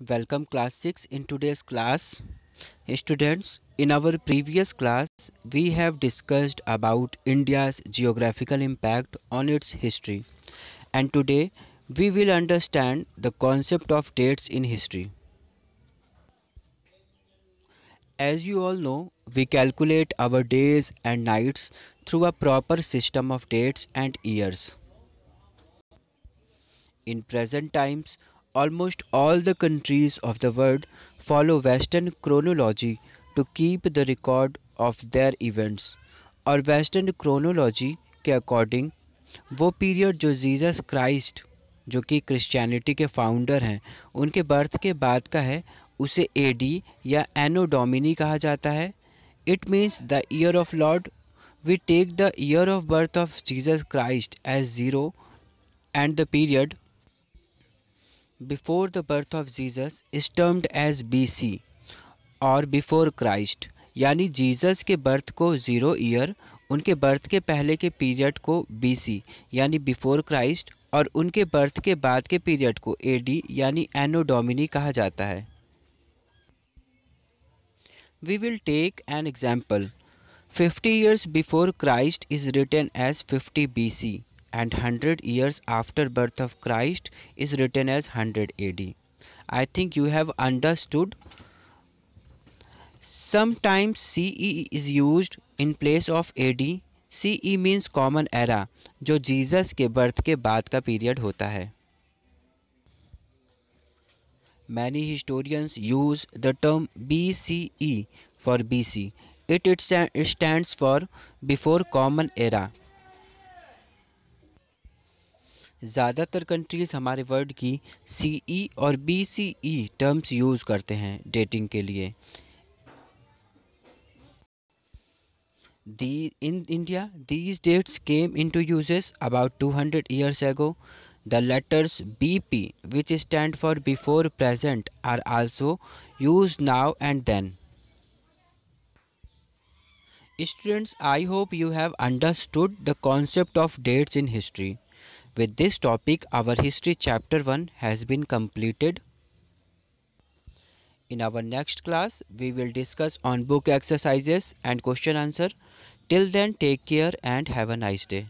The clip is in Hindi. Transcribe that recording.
welcome class 6 in today's class students in our previous class we have discussed about india's geographical impact on its history and today we will understand the concept of dates in history as you all know we calculate our days and nights through a proper system of dates and years in present times Almost all the countries of the world follow Western chronology to keep the record of their events. और वेस्टर्न क्रोनोलॉजी के अकॉर्डिंग वो पीरियड जो जीसस क्राइस्ट जो कि क्रिश्चियनिटी के फाउंडर हैं उनके बर्थ के बाद का है उसे एडी या एनो डोमिनी कहा जाता है it means the year of Lord we take the year of birth of Jesus Christ as zero and the period before the birth of Jesus is termed as BC और before Christ यानी जीसस के बर्थ को ज़ीरो ईयर उनके बर्थ के पहले के पीरियड को बीसी यानी बिफोर क्राइस्ट और उनके बर्थ के बाद के पीरियड को एडी यानी एनो डोमिनी कहा जाता है we will take an example 50 before Christ is return as fifty 50 C and 100 years after birth of Christ is written as 100 AD. I think you have understood. Sometimes CE is used in place of AD. CE means common era जो जीसस के बर्थ के बाद का पीरियड होता है Many historians use the term BCE for BC. It, it stands for before common era. ज़्यादातर कंट्रीज़ हमारे वर्ल्ड की सी ई e और B C E terms use करते हैं डेटिंग के लिए the in India these dates came into uses about two hundred years ago the letters B P which stand for before present are also use now and then students I hope you have understood the concept of dates in history With this topic, our history chapter 1 has been completed. In our next class, we will discuss on book exercises and question answer. Till then, take care and have a nice day.